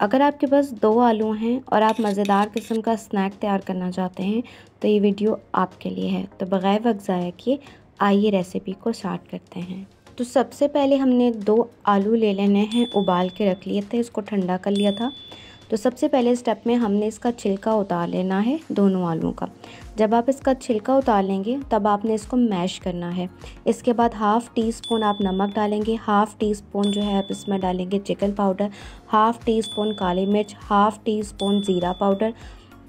अगर आपके पास दो आलू हैं और आप मज़ेदार किस्म का स्नैक तैयार करना चाहते हैं तो ये वीडियो आपके लिए है तो बग़ैर वक्त ज़ाया किए आइए रेसिपी को स्टार्ट करते हैं तो सबसे पहले हमने दो आलू ले लेने हैं उबाल के रख लिए थे इसको ठंडा कर लिया था तो सबसे पहले स्टेप में हमने इसका छिलका उतार लेना है दोनों आलू का जब आप इसका छिलका उतार लेंगे तब आपने इसको मैश करना है इसके बाद हाफ़ टी स्पून आप नमक डालेंगे हाफ़ टी स्पून जो है आप इसमें डालेंगे chicken powder half teaspoon काली मिर्च हाफ़ टी स्पून ज़ीरा पाउडर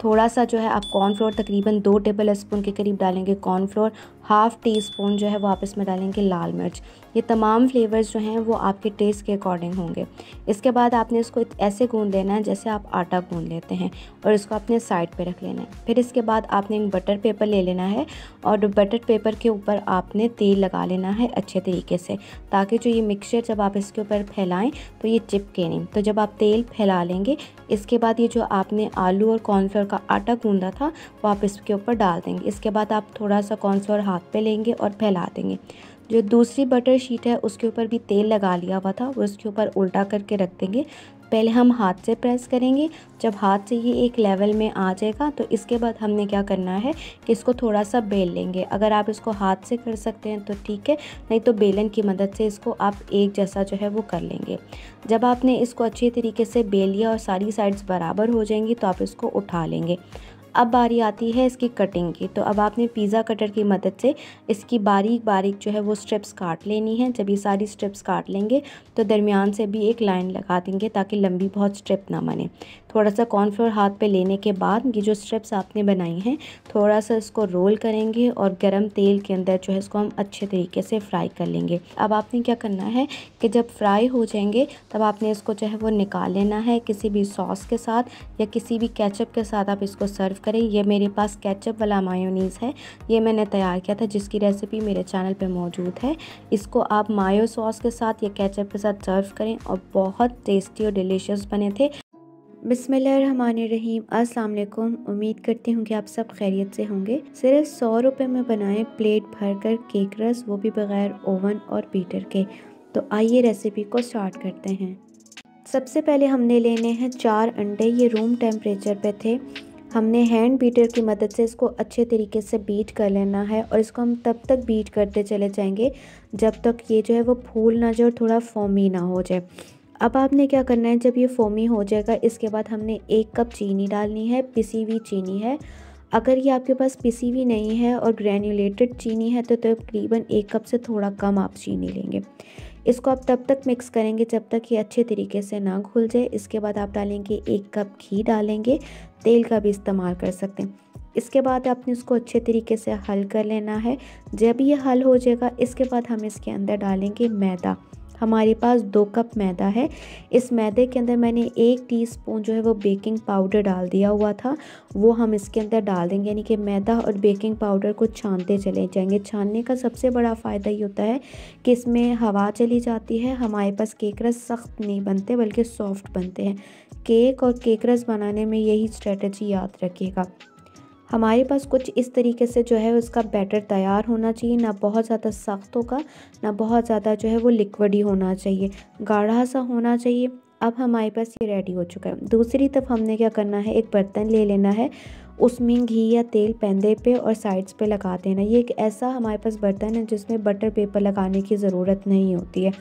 थोड़ा सा जो है आप कॉर्नफ्लोर तकरीबन दो टेबल स्पून के करीब डालेंगे कॉर्नफ्लोर हाफ़ टी स्पून जो है वो आप इसमें डालेंगे लाल मिर्च ये तमाम फ्लेवर्स जो हैं वो आपके टेस्ट के अकॉर्डिंग होंगे इसके बाद आपने इसको ऐसे गूँध लेना है जैसे आप आटा गूंद लेते हैं और इसको आपने साइड पे रख लेना है फिर इसके बाद आपने एक बटर पेपर ले लेना है और बटर पेपर के ऊपर आपने तेल लगा लेना है अच्छे तरीके से ताकि जो ये मिक्सचर जब आप इसके ऊपर फैलाएँ तो ये चिपके नहीं तो जब आप तेल फैला लेंगे इसके बाद ये जो आपने आलू और कॉर्नफ्लोर का आटा गूँधा था वो आप इसके ऊपर डाल देंगे इसके बाद आप थोड़ा सा कॉर्नफ्लोर हाथ पे लेंगे और फैला देंगे जो दूसरी बटर शीट है उसके ऊपर भी तेल लगा लिया हुआ था वो उसके ऊपर उल्टा करके रख देंगे पहले हम हाथ से प्रेस करेंगे जब हाथ से ये एक लेवल में आ जाएगा तो इसके बाद हमने क्या करना है कि इसको थोड़ा सा बेल लेंगे अगर आप इसको हाथ से कर सकते हैं तो ठीक है नहीं तो बेलन की मदद से इसको आप एक जैसा जो है वो कर लेंगे जब आपने इसको अच्छे तरीके से बेल लिया और सारी साइड्स बराबर हो जाएंगी तो आप इसको उठा लेंगे अब बारी आती है इसकी कटिंग की तो अब आपने पिज़्ज़ा कटर की मदद से इसकी बारीक बारीक जो है वो स्ट्रिप्स काट लेनी है जब ये सारी स्ट्रिप्स काट लेंगे तो दरमियान से भी एक लाइन लगा देंगे ताकि लंबी बहुत स्ट्रिप ना बने थोड़ा सा कॉर्नफ्लोर हाथ पे लेने के बाद ये जो स्ट्रिप्स आपने बनाई हैं थोड़ा सा इसको रोल करेंगे और गरम तेल के अंदर जो है इसको हम अच्छे तरीके से फ्राई कर लेंगे अब आपने क्या करना है कि जब फ्राई हो जाएंगे तब आपने इसको जो है वो निकाल लेना है किसी भी सॉस के साथ या किसी भी कैचअप के साथ आप इसको सर्व करें यह मेरे पास कैचअप वाला मायोनीस है ये मैंने तैयार किया था जिसकी रेसिपी मेरे चैनल पर मौजूद है इसको आप मायो सॉस के साथ या कैचअप के साथ सर्व करें और बहुत टेस्टी और डिलीशियस बने थे बिसमीम अस्सलाम उम्मीद करती हूँ कि आप सब खैरियत से होंगे सिर्फ सौ रुपये में बनाएं प्लेट भर कर केक रस वो भी बग़ैर ओवन और बीटर के तो आइए रेसिपी को स्टार्ट करते हैं सबसे पहले हमने लेने हैं चार अंडे ये रूम टेम्परेचर पे थे हमने हैंड बीटर की मदद से इसको अच्छे तरीके से बीट कर लेना है और इसको हम तब तक बीट करते चले जाएंगे जब तक ये जो है वो फूल ना जाए और थोड़ा फोमी ना हो जाए अब आपने क्या करना है जब ये फोमी हो जाएगा इसके बाद हमने एक कप चीनी डालनी है पिसी हुई चीनी है अगर ये आपके पास पिसी हुई नहीं है और ग्रैन्यूलेटेड चीनी है तो तकरीबन तो एक कप से थोड़ा कम आप चीनी लेंगे इसको आप तब तक मिक्स करेंगे जब तक ये अच्छे तरीके से ना घुल जाए इसके बाद आप डालेंगे एक कप घी डालेंगे तेल का भी इस्तेमाल कर सकते हैं इसके बाद आपने इसको अच्छे तरीके से हल कर लेना है जब ये हल हो जाएगा इसके बाद हम इसके अंदर डालेंगे मैदा हमारे पास दो कप मैदा है इस मैदे के अंदर मैंने एक टीस्पून जो है वो बेकिंग पाउडर डाल दिया हुआ था वो हम इसके अंदर डाल देंगे यानी कि मैदा और बेकिंग पाउडर को छानते चले जाएंगे छानने का सबसे बड़ा फ़ायदा ये होता है कि इसमें हवा चली जाती है हमारे पास केक रस सख्त नहीं बनते बल्कि सॉफ्ट बनते हैं केक और केक रस बनाने में यही स्ट्रेटजी याद रखिएगा हमारे पास कुछ इस तरीके से जो है उसका बैटर तैयार होना चाहिए ना बहुत ज़्यादा सख्त होगा ना बहुत ज़्यादा जो है वो लिक्विड ही होना चाहिए गाढ़ा सा होना चाहिए अब हमारे पास ये रेडी हो चुका है दूसरी तरफ हमने क्या करना है एक बर्तन ले लेना है उसमें घी या तेल पैंदे पे और साइड्स पे लगा देना ये एक ऐसा हमारे पास बर्तन है जिसमें बटर पेपर लगाने की ज़रूरत नहीं होती है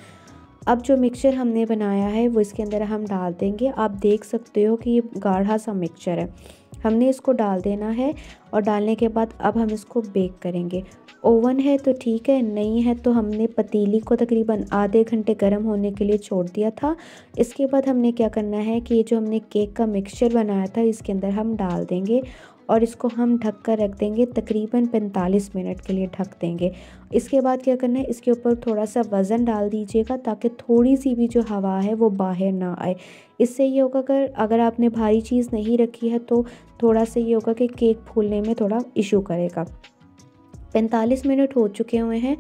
अब जो मिक्सचर हमने बनाया है वो इसके अंदर हम डाल देंगे आप देख सकते हो कि ये गाढ़ा सा मिक्सचर है हमने इसको डाल देना है और डालने के बाद अब हम इसको बेक करेंगे ओवन है तो ठीक है नहीं है तो हमने पतीली को तकरीबन आधे घंटे गर्म होने के लिए छोड़ दिया था इसके बाद हमने क्या करना है कि ये जो हमने केक का मिक्सचर बनाया था इसके अंदर हम डाल देंगे और इसको हम ढक कर रख देंगे तकरीबन 45 मिनट के लिए ढक देंगे इसके बाद क्या करना है इसके ऊपर थोड़ा सा वज़न डाल दीजिएगा ताकि थोड़ी सी भी जो हवा है वो बाहर ना आए इससे ये होगा कर अगर आपने भारी चीज़ नहीं रखी है तो थोड़ा सा ये होगा कि केक फूलने में थोड़ा इशू करेगा पैंतालीस मिनट हो चुके हुए हैं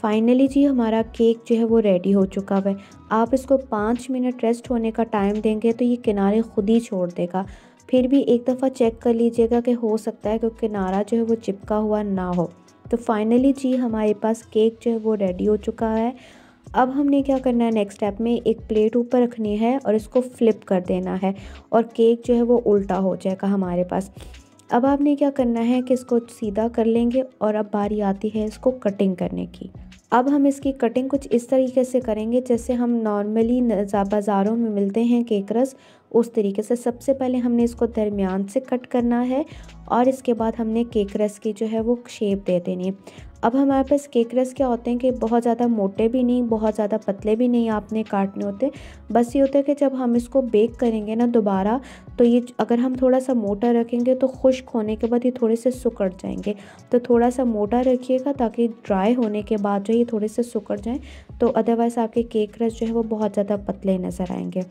फाइनली जी हमारा केक जो है वो रेडी हो चुका है आप इसको पाँच मिनट रेस्ट होने का टाइम देंगे तो ये किनारे खुद ही छोड़ देगा फिर भी एक दफ़ा चेक कर लीजिएगा कि हो सकता है कि किनारा जो है वो चिपका हुआ ना हो तो फाइनली जी हमारे पास केक जो है वो रेडी हो चुका है अब हमने क्या करना है नेक्स्ट स्टेप में एक प्लेट ऊपर रखनी है और इसको फ्लिप कर देना है और केक जो है वो उल्टा हो जाएगा हमारे पास अब आपने क्या करना है कि इसको सीधा कर लेंगे और अब बारी आती है इसको कटिंग करने की अब हम इसकी कटिंग कुछ इस तरीके से करेंगे जैसे हम नॉर्मली बाज़ारों में मिलते हैं केक रस उस तरीके से सबसे पहले हमने इसको दरमियान से कट करना है और इसके बाद हमने केक रस की जो है वो शेप दे देनी है अब हमारे पास केक रस क्या होते हैं कि बहुत ज़्यादा मोटे भी नहीं बहुत ज़्यादा पतले भी नहीं आपने काटने होते बस ये होता है कि जब हम इसको बेक करेंगे ना दोबारा तो ये अगर हम थोड़ा सा मोटा रखेंगे तो खुश्क होने के बाद ये थोड़े से सुकड़ जाएंगे तो थोड़ा सा मोटा रखिएगा ताकि ड्राई होने के बाद जो ये थोड़े से सुकड़ जाएँ तो अदरवाइज़ आपके केक रस जो है वो बहुत ज़्यादा पतले नज़र आएँगे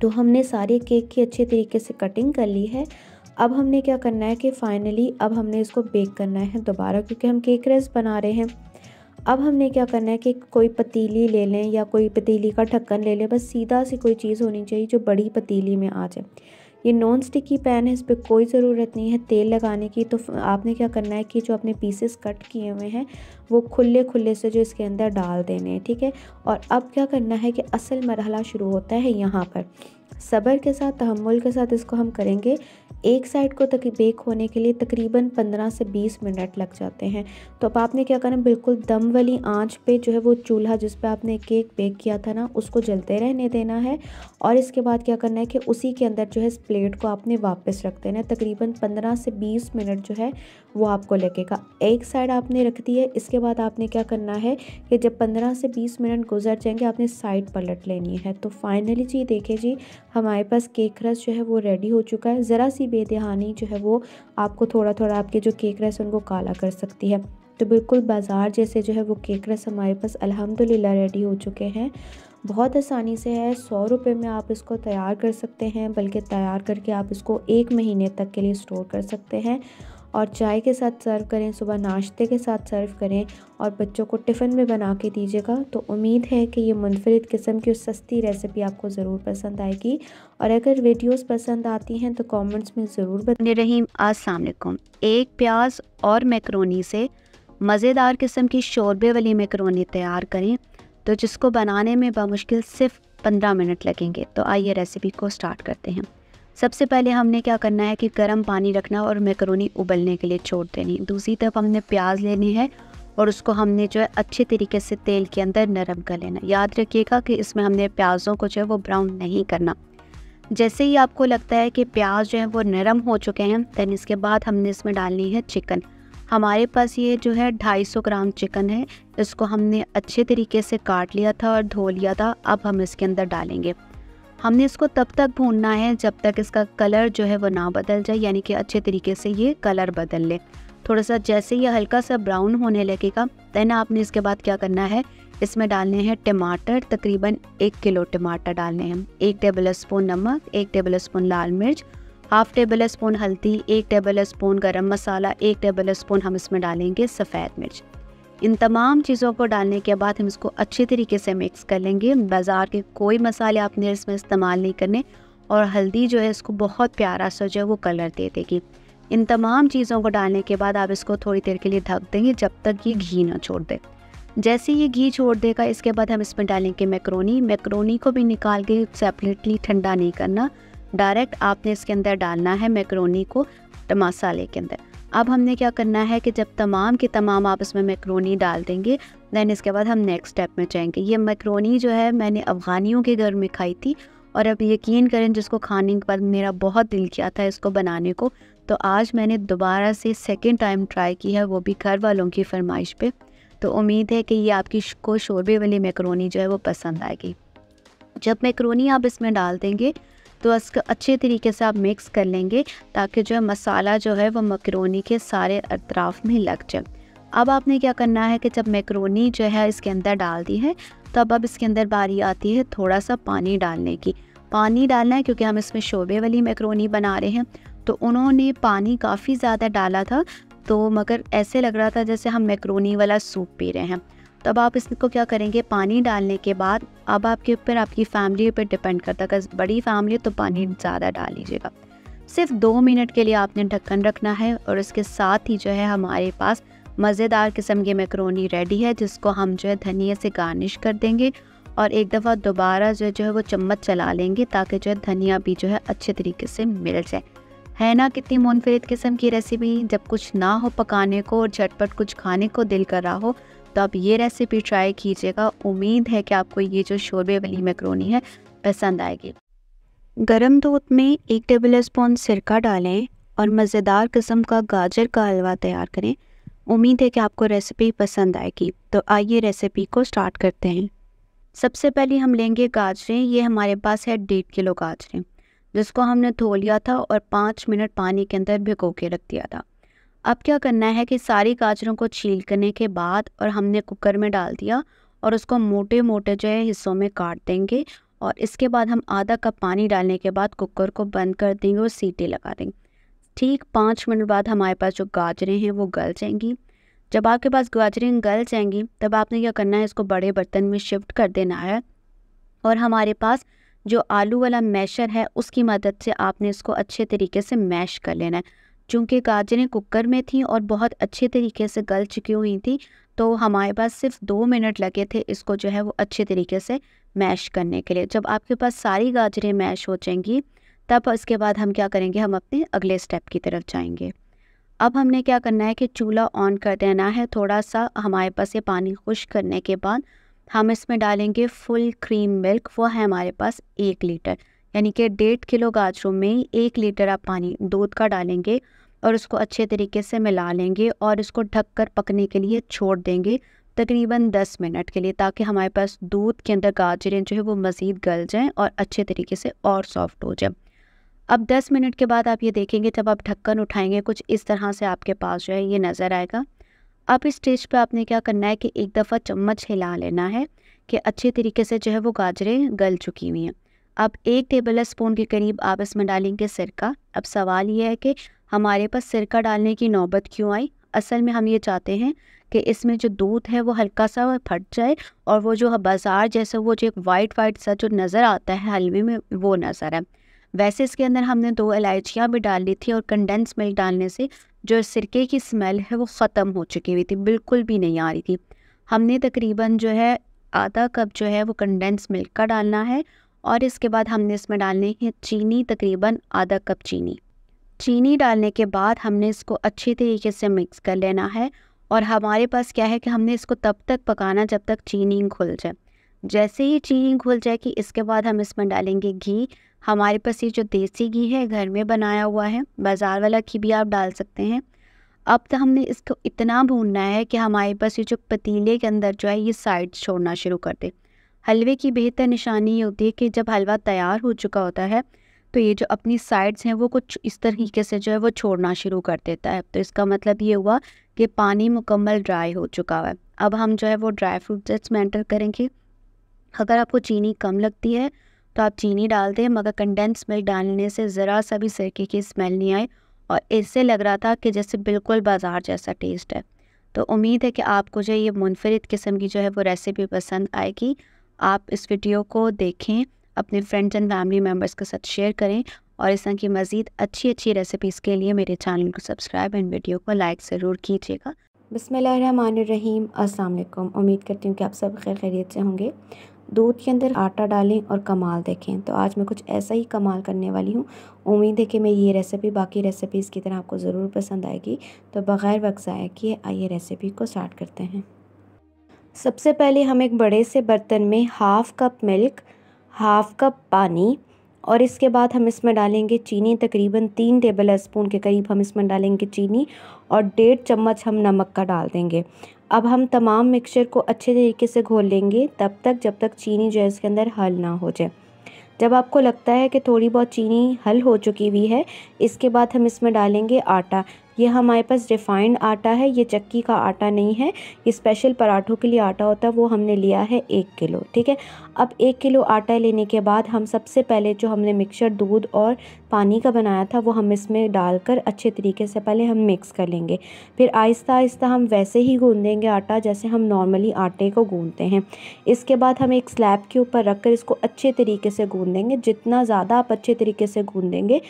तो हमने सारे केक की अच्छे तरीके से कटिंग कर ली है अब हमने क्या करना है कि फ़ाइनली अब हमने इसको बेक करना है दोबारा क्योंकि हम केक रेस बना रहे हैं अब हमने क्या करना है कि कोई पतीली ले लें या कोई पतीली का ढक्कन ले लें बस सीधा सी कोई चीज़ होनी चाहिए जो बड़ी पतीली में आ जाए ये नॉन स्टिकी पैन है इस पर कोई ज़रूरत नहीं है तेल लगाने की तो आपने क्या करना है कि जो अपने पीसेस कट किए हुए हैं वो खुले खुले से जो इसके अंदर डाल देने हैं ठीक है और अब क्या करना है कि असल मरहला शुरू होता है यहाँ पर सब्र के साथ तहमुल के साथ इसको हम करेंगे एक साइड को तक बेक होने के लिए तकरीबन 15 से 20 मिनट लग जाते हैं तो अब आपने क्या करना बिल्कुल दम वाली आंच पे जो है वो चूल्हा जिस पे आपने केक बेक किया था ना उसको जलते रहने देना है और इसके बाद क्या करना है कि उसी के अंदर जो है इस प्लेट को आपने वापस रख देना है तकरीबन पंद्रह से बीस मिनट जो है वो आपको लगेगा एक साइड आपने रख दी है इसके बाद आपने क्या करना है कि जब पंद्रह से बीस मिनट गुजर जाएंगे आपने साइड पलट लेनी है तो फाइनली जी देखे जी हमारे पास केक रस जो है वो रेडी हो चुका है ज़रा सी बेदहानी जो है वो आपको थोड़ा थोड़ा आपके जो केक रस उनको काला कर सकती है तो बिल्कुल बाज़ार जैसे जो है वो केक रस हमारे पास अल्हम्दुलिल्लाह रेडी हो चुके हैं बहुत आसानी से है सौ रुपये में आप इसको तैयार कर सकते हैं बल्कि तैयार करके आप इसको एक महीने तक के लिए स्टोर कर सकते हैं और चाय के साथ सर्व करें सुबह नाश्ते के साथ सर्व करें और बच्चों को टिफ़िन में बना के दीजिएगा तो उम्मीद है कि ये मुनफरद किस्म की सस्ती रेसिपी आपको ज़रूर पसंद आएगी और अगर वीडियोस पसंद आती हैं तो कमेंट्स में ज़रूर बने रहीम असलकुम एक प्याज और मैक्रोनी से मज़ेदार किस्म की शोरबे वाली मैक्रोनी तैयार करें तो जिसको बनाने में बामुश्किल सिर्फ पंद्रह मिनट लगेंगे तो आइए रेसिपी को स्टार्ट करते हैं सबसे पहले हमने क्या करना है कि गर्म पानी रखना और मैकरोनी उबलने के लिए छोड़ देनी दूसरी तरफ हमने प्याज लेनी है और उसको हमने जो है अच्छे तरीके से तेल के अंदर नरम कर लेना याद रखिएगा कि इसमें हमने प्याज़ों को जो है वो ब्राउन नहीं करना जैसे ही आपको लगता है कि प्याज जो है वो नरम हो चुके हैं दैन इसके बाद हमने इसमें डालनी है चिकन हमारे पास ये जो है 250 ग्राम चिकन है इसको हमने अच्छे तरीके से काट लिया था और धो लिया था अब हम इसके अंदर डालेंगे हमने इसको तब तक भूनना है जब तक इसका कलर जो है वो ना बदल जाए यानी कि अच्छे तरीके से ये कलर बदल ले थोड़ा सा जैसे ये हल्का सा ब्राउन होने लगेगा देन आपने इसके बाद क्या करना है इसमें डालने हैं टमाटर तकरीबन एक किलो टमाटर डालने हैं एक टेबल स्पून नमक एक टेबल स्पून लाल मिर्च हाफ टेबल स्पून हल्दी एक टेबल स्पून गर्म मसाला एक टेबल स्पून हम इसमें डालेंगे सफ़ेद मिर्च इन तमाम चीज़ों को डालने के बाद हम इसको अच्छे तरीके से मिक्स कर लेंगे बाज़ार के कोई मसाले आपने इसमें इस्तेमाल नहीं करने और हल्दी जो है इसको बहुत प्यारा सा जो है वो कलर दे देगी इन तमाम चीज़ों को डालने के बाद आप इसको थोड़ी देर के लिए ढक देंगे जब तक ये घी ना छोड़ दे जैसे ये घी छोड़ देगा इसके बाद हम इसमें डालेंगे मैक्रोनी मैक्रोनी को भी निकाल के सेपरेटली ठंडा नहीं करना डायरेक्ट आपने इसके अंदर डालना है मैक्रोनी को मसाले के अंदर अब हमने क्या करना है कि जब तमाम के तमाम आप इसमें मैक्रोनी डाल देंगे दैन इसके बाद हम नेक्स्ट स्टेप में जाएंगे ये मैक्रोनी जो है मैंने अफ़गानियों के घर में खाई थी और अब यकीन करें जिसको खाने के बाद मेरा बहुत दिल किया था इसको बनाने को तो आज मैंने दोबारा से सेकेंड टाइम ट्राई की है वो भी घर वालों की फरमाइश पर तो उम्मीद है कि ये आपकी को शोरबे वाली मैक्रोनी जो है वो पसंद आएगी जब मैक्रोनी आप इसमें डाल देंगे तो इसको अच्छे तरीके से आप मिक्स कर लेंगे ताकि जो है मसाला जो है वो मकरोनी के सारे अतराफ़ में लग जाए अब आपने क्या करना है कि जब मैक्रोनी जो है इसके अंदर डाल दी है तब अब इसके अंदर बारी आती है थोड़ा सा पानी डालने की पानी डालना है क्योंकि हम इसमें शोबे वाली मैक्रोनी बना रहे हैं तो उन्होंने पानी काफ़ी ज़्यादा डाला था तो मगर ऐसे लग रहा था जैसे हम मैक्रोनी वाला सूप पी रहे हैं तब आप इसको क्या करेंगे पानी डालने के बाद अब आपके ऊपर आपकी फैमिली पर डिपेंड करता है अगर बड़ी फैमिली है तो पानी ज़्यादा डाल लीजिएगा सिर्फ दो मिनट के लिए आपने ढक्कन रखना है और इसके साथ ही जो है हमारे पास मज़ेदार किस्म की मैक्रोनी रेडी है जिसको हम जो है धनिए से गार्निश कर देंगे और एक दफ़ा दोबारा जो है जो है वो चम्मच चला लेंगे ताकि जो है धनिया भी जो है अच्छे तरीके से मिल जाए है ना कितनी मुनफरद किस्म की रेसिपी जब कुछ ना हो पकाने को और झटपट कुछ खाने को दिल कर रहा हो तो आप ये रेसिपी ट्राई कीजिएगा उम्मीद है कि आपको ये जो शोरबे वाली मैक्रोनी है पसंद आएगी गरम दूध में एक टेबल स्पून सिरका डालें और मज़ेदार किस्म का गाजर का हलवा तैयार करें उम्मीद है कि आपको रेसिपी पसंद आएगी तो आइए रेसिपी को स्टार्ट करते हैं सबसे पहले हम लेंगे गाजरें ये हमारे पास है डेढ़ किलो गाजरें जिसको हमने धो लिया था और पाँच मिनट पानी के अंदर भिगो के रख दिया था अब क्या करना है कि सारी गाजरों को छील करने के बाद और हमने कुकर में डाल दिया और उसको मोटे मोटे जो है हिस्सों में काट देंगे और इसके बाद हम आधा कप पानी डालने के बाद कुकर को बंद कर देंगे और सीटी लगा देंगे ठीक पाँच मिनट बाद हमारे पास जो गाजरें हैं वो गल जाएंगी जब आपके पास गाजरें गल जाएंगी तब आपने क्या करना है इसको बड़े बर्तन में शिफ्ट कर देना है और हमारे पास जो आलू वाला मैशर है उसकी मदद से आपने इसको अच्छे तरीके से मैश कर लेना है चूँकि गाजरें कुकर में थी और बहुत अच्छे तरीके से गल चुकी हुई थी तो हमारे पास सिर्फ दो मिनट लगे थे इसको जो है वो अच्छे तरीके से मैश करने के लिए जब आपके पास सारी गाजरें मैश हो जाएंगी तब इसके बाद हम क्या करेंगे हम अपने अगले स्टेप की तरफ जाएंगे अब हमने क्या करना है कि चूल्हा ऑन कर देना है थोड़ा सा हमारे पास ये पानी खुश करने के बाद हम इसमें डालेंगे फुल क्रीम मिल्क वो है हमारे पास एक लीटर यानी कि डेढ़ किलो गाजरों में एक लीटर आप पानी दूध का डालेंगे और उसको अच्छे तरीके से मिला लेंगे और इसको ढक कर पकने के लिए छोड़ देंगे तकरीबन 10 मिनट के लिए ताकि हमारे पास दूध के अंदर गाजरें जो है वो मज़ीद गल जाएं और अच्छे तरीके से और सॉफ्ट हो जाए अब 10 मिनट के बाद आप ये देखेंगे जब आप ढक्कन उठाएंगे कुछ इस तरह से आपके पास जो है ये नज़र आएगा अब इस स्टेज पे आपने क्या करना है कि एक दफ़ा चम्मच हिला लेना है कि अच्छे तरीके से जो है वो गाजरें गल चुकी हुई हैं अब एक टेबल स्पून के करीब आप इसमें डालेंगे सिरका अब सवाल ये है कि हमारे पास सिरका डालने की नौबत क्यों आई असल में हम ये चाहते हैं कि इसमें जो दूध है वो हल्का सा फट जाए और वो जो बाज़ार जैसा वो जो एक वाइट वाइट सा जो नज़र आता है हलवे में वो नज़र है वैसे इसके अंदर हमने दो इलायचियाँ भी डाल ली थी और कंडेंस मिल्क डालने से जो सिरके की स्मेल है वो ख़त्म हो चुकी हुई थी बिल्कुल भी नहीं आ रही थी हमने तकरीबन जो है आधा कप जो है वो कंडेंस मिल्क का डालना है और इसके बाद हमने इसमें डालनी है चीनी तकरीबन आधा कप चीनी चीनी डालने के बाद हमने इसको अच्छी तरीके से मिक्स कर लेना है और हमारे पास क्या है कि हमने इसको तब तक पकाना जब तक चीनी घुल जाए जैसे ही चीनी घुल जाए कि इसके बाद हम इसमें डालेंगे घी हमारे पास ये जो देसी घी है घर में बनाया हुआ है बाज़ार वाला घी भी आप डाल सकते हैं अब तो हमने इसको इतना भूनना है कि हमारे पास ये जो पतीले के अंदर जो है ये साइड छोड़ना शुरू कर दे हलवे की बेहतर निशानी ये होती है कि जब हलवा तैयार हो चुका होता है तो ये जो अपनी साइड्स हैं वो कुछ इस तरीके से जो है वो छोड़ना शुरू कर देता है तो इसका मतलब ये हुआ कि पानी मुकम्मल ड्राई हो चुका है अब हम जो है वो ड्राई फ्रूट्स में एंटर करेंगे अगर आपको चीनी कम लगती है तो आप चीनी डाल दें मगर कंडेंस मिल्क डालने से ज़रा सा भी सरके की स्मेल नहीं आई और इससे लग रहा था कि जैसे बिल्कुल बाजार जैसा टेस्ट है तो उम्मीद है कि आपको जो ये मुनफरद किस्म की जो है वो रेसिपी पसंद आएगी आप इस वीडियो को देखें अपने फ्रेंड्स एंड फैमिली मेम्बर्स के साथ शेयर करें और इस तरह की मज़ीद अच्छी अच्छी रेसिपीज़ के लिए मेरे चैनल को सब्सक्राइब एंड वीडियो को लाइक ज़रूर कीजिएगा बसमीम अस्सलाम उम्मीद करती हूँ कि आप सब खैर खैरियत से होंगे दूध के अंदर आटा डालें और कमाल देखें तो आज मैं कुछ ऐसा ही कमाल करने वाली हूँ उम्मीद है कि मैं ये रेसिपी बाकी रेसिपीज़ की तरह आपको ज़रूर पसंद आएगी तो बग़ैर वक्त ज़ाया किए आइए रेसिपी को स्टार्ट करते हैं सबसे पहले हम एक बड़े से बर्तन में half cup milk half cup पानी और इसके बाद हम इसमें डालेंगे चीनी तकरीबन तीन टेबल स्पून के करीब हम इसमें डालेंगे चीनी और डेढ़ चम्मच हम नमक का डाल देंगे अब हम तमाम मिक्सचर को अच्छे तरीके से घोल लेंगे तब तक जब तक चीनी जो है इसके अंदर हल ना हो जाए जब आपको लगता है कि थोड़ी बहुत चीनी हल हो चुकी हुई है इसके बाद हम इसमें डालेंगे आटा ये हमारे पास रिफ़ाइंड आटा है ये चक्की का आटा नहीं है ये स्पेशल पराठों के लिए आटा होता है वो हमने लिया है एक किलो ठीक है अब एक किलो आटा लेने के बाद हम सबसे पहले जो हमने मिक्सचर दूध और पानी का बनाया था वो हम इसमें डालकर अच्छे तरीके से पहले हम मिक्स कर लेंगे फिर आहिस्ता आहिस्ता हम वैसे ही गूँधेंगे आटा जैसे हम नॉर्मली आटे को गूँधते हैं इसके बाद हम एक स्लैब के ऊपर रख कर इसको अच्छे तरीके से गूँधेंगे जितना ज़्यादा आप अच्छे तरीके से गूँधेंगे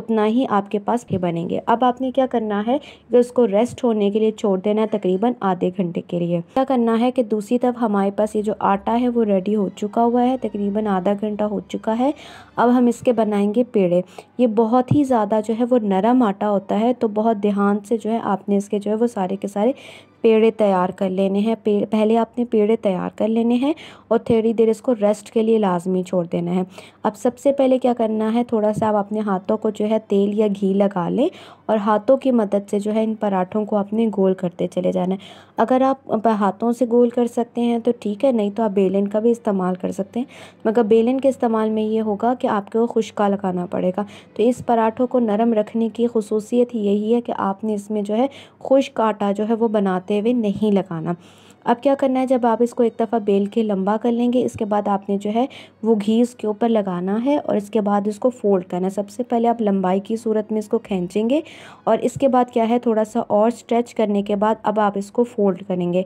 उतना ही आपके पास बनेंगे अब आपने क्या करना करना है कि उसको रेस्ट होने के लिए छोड़ देना है तकरीबन आधे घंटे के लिए क्या करना है कि दूसरी तरफ हमारे पास ये जो आटा है वो रेडी हो चुका हुआ है तकरीबन आधा घंटा हो चुका है अब हम इसके बनाएंगे पेड़े ये बहुत ही ज़्यादा जो है वो नरम आटा होता है तो बहुत ध्यान से जो है आपने इसके जो है वो सारे के सारे पेड़े तैयार कर लेने हैं पेड़ पहले आपने पेड़े तैयार कर लेने हैं और थोड़ी देर इसको रेस्ट के लिए लाजमी छोड़ देना है अब सबसे पहले क्या करना है थोड़ा सा आप अपने हाथों को जो है तेल या घी लगा लें और हाथों की मदद से जो है इन पराठों को आपने गोल करते चले जाना है अगर आप हाथों से गोल कर सकते हैं तो ठीक है नहीं तो आप बेलन का भी इस्तेमाल कर सकते हैं मगर बेलन के इस्तेमाल में ये होगा कि आपको खुशका लगाना पड़ेगा तो इस पराठों को नरम रखने की खसूसियत यही है कि आपने इसमें जो है खुश्क आटा जो है वो बनाते लगाते हुए नहीं लगाना अब क्या करना है जब आप इसको एक दफ़ा बेल के लंबा कर लेंगे इसके बाद आपने जो है वो घी इसके ऊपर लगाना है और इसके बाद इसको फोल्ड करना है सबसे पहले आप लंबाई की सूरत में इसको खींचेंगे और इसके बाद क्या है थोड़ा सा और स्ट्रेच करने के बाद अब आप इसको फोल्ड करेंगे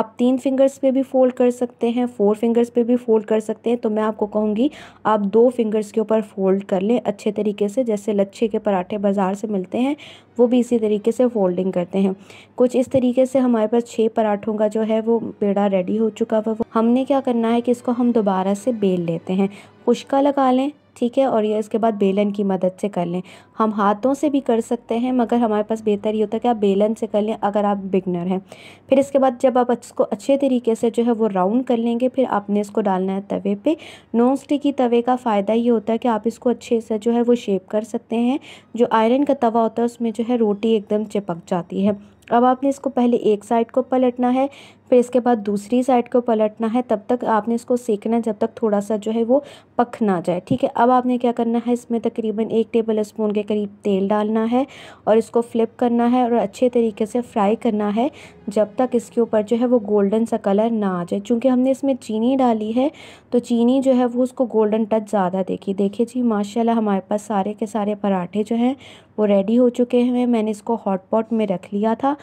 आप तीन फिंगर्स पर भी फोल्ड कर सकते हैं फोर फिंगर्स पर भी फोल्ड कर सकते हैं तो मैं आपको कहूँगी आप दो फिंगर्स के ऊपर फोल्ड कर लें अच्छे तरीके से जैसे लच्छे के पराठे बाज़ार से मिलते हैं वो भी इसी तरीके से फोल्डिंग करते हैं कुछ इस तरीके से हमारे पास छः पराठों का जो है वो पेड़ा रेडी हो चुका हुआ वो हमने क्या करना है कि इसको हम दोबारा से बेल लेते हैं खुशका लगा लें ठीक है और ये इसके बाद बेलन की मदद से कर लें हम हाथों से भी कर सकते हैं मगर हमारे पास बेहतर ये होता है कि आप बेलन से कर लें अगर आप बिगनर हैं फिर इसके बाद जब आप इसको अच्छे तरीके से जो है वो राउंड कर लेंगे फिर आपने इसको डालना है तवे पे नॉन स्टिकी तवे का फ़ायदा ये होता है कि आप इसको अच्छे से जो है वो शेप कर सकते हैं जो आयरन का तवा होता है उसमें जो है रोटी एकदम चिपक जाती है अब आपने इसको पहले एक साइड को पलटना है फिर इसके बाद दूसरी साइड को पलटना है तब तक आपने इसको सेकना है जब तक थोड़ा सा जो है वो पक ना जाए ठीक है अब आपने क्या करना है इसमें तकरीबन एक टेबल स्पून के करीब तेल डालना है और इसको फ्लिप करना है और अच्छे तरीके से फ्राई करना है जब तक इसके ऊपर जो है वो गोल्डन सा कलर ना आ जाए चूँकि हमने इसमें चीनी डाली है तो चीनी जो है वो उसको गोल्डन टच ज़्यादा देखी देखिए जी माशाला हमारे पास सारे के सारे पराठे जो हैं वो रेडी हो चुके हैं मैंने इसको हॉट पॉट में रख लिया था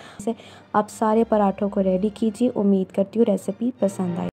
आप सारे पराठों को रेडी कीजिए उम्मीद करती हूँ रेसिपी पसंद आई